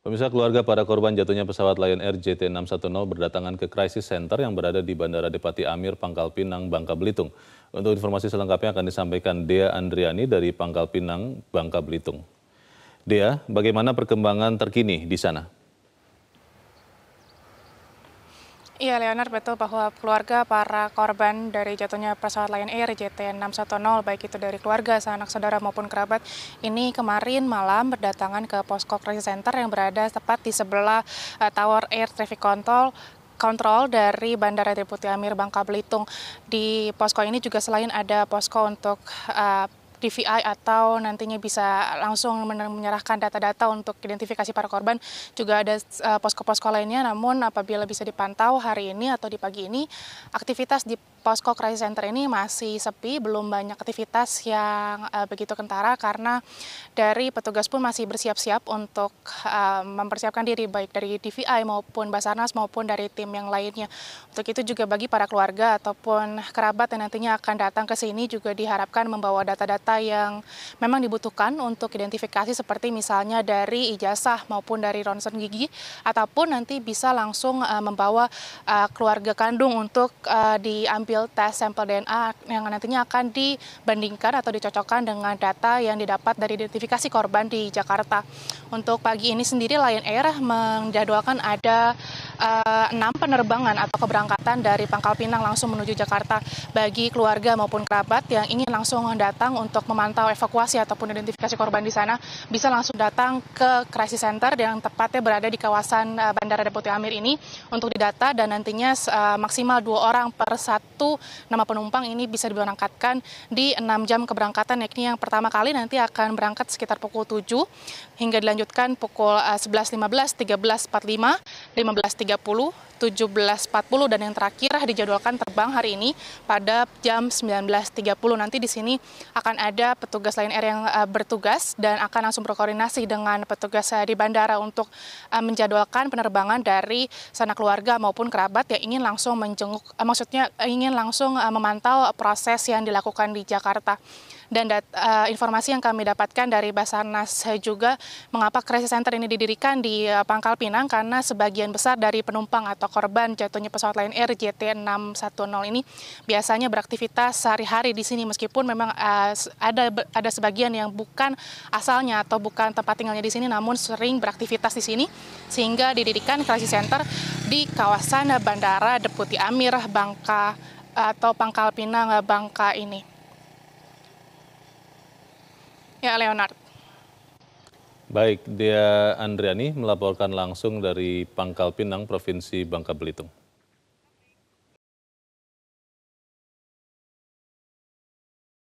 Pemirsa keluarga para korban jatuhnya pesawat Lion Air JT610 berdatangan ke Crisis Center yang berada di Bandara Depati Amir, Pangkal Pinang, Bangka Belitung. Untuk informasi selengkapnya akan disampaikan Dea Andriani dari Pangkal Pinang, Bangka Belitung. Dea, bagaimana perkembangan terkini di sana? Iya, Leonard, betul bahwa keluarga para korban dari jatuhnya pesawat Lion Air JT610, baik itu dari keluarga, sanak saudara maupun kerabat, ini kemarin malam berdatangan ke posko crisis center yang berada tepat di sebelah uh, Tower Air Traffic Control kontrol dari Bandara Deputi Amir Bangka Belitung. Di posko ini juga selain ada posko untuk uh, DVI atau nantinya bisa langsung menyerahkan data-data untuk identifikasi para korban juga ada eh, posko-posko lainnya namun apabila bisa dipantau hari ini atau di pagi ini aktivitas di posko crisis center ini masih sepi, belum banyak aktivitas yang uh, begitu kentara karena dari petugas pun masih bersiap-siap untuk uh, mempersiapkan diri baik dari DVI maupun Basarnas maupun dari tim yang lainnya. Untuk itu juga bagi para keluarga ataupun kerabat yang nantinya akan datang ke sini juga diharapkan membawa data-data data yang memang dibutuhkan untuk identifikasi seperti misalnya dari ijazah maupun dari ronsen gigi ataupun nanti bisa langsung uh, membawa uh, keluarga kandung untuk uh, diambil tes sampel DNA yang nantinya akan dibandingkan atau dicocokkan dengan data yang didapat dari identifikasi korban di Jakarta. Untuk pagi ini sendiri Lion Air menjadwalkan ada eh, enam penerbangan atau keberangkatan dari Pangkal Pinang langsung menuju Jakarta bagi keluarga maupun kerabat yang ingin langsung datang untuk memantau evakuasi ataupun identifikasi korban di sana bisa langsung datang ke crisis center yang tepatnya berada di kawasan eh, Bandara Depati Amir ini untuk didata dan nantinya eh, maksimal dua orang per satu nama penumpang ini bisa diberangkatkan di enam jam keberangkatan yakni yang pertama kali nanti akan berangkat sekitar pukul 7 hingga dilanjutkan dilanjutkan pukul 11.15, 13.45, 15.30, 17.40 dan yang terakhir dijadwalkan terbang hari ini pada jam 19.30 nanti di sini akan ada petugas Lion Air yang eh, bertugas dan akan langsung berkoordinasi dengan petugas eh, di bandara untuk eh, menjadwalkan penerbangan dari sana keluarga maupun kerabat yang ingin langsung menjenguk maksudnya ingin langsung memantau proses yang dilakukan di Jakarta dan dat, uh, informasi yang kami dapatkan dari Basarnas juga mengapa crisis center ini didirikan di uh, Pangkal Pinang karena sebagian besar dari penumpang atau korban jatuhnya pesawat Lion Air JT610 ini biasanya beraktivitas sehari-hari di sini meskipun memang uh, ada ada sebagian yang bukan asalnya atau bukan tempat tinggalnya di sini namun sering beraktivitas di sini sehingga didirikan crisis center di kawasan Bandara Deputi Amir Bangka atau Pangkal Pinang Bangka ini. Ya, Leonard. Baik, dia Andriani melaporkan langsung dari Pangkal Pinang, Provinsi Bangka Belitung.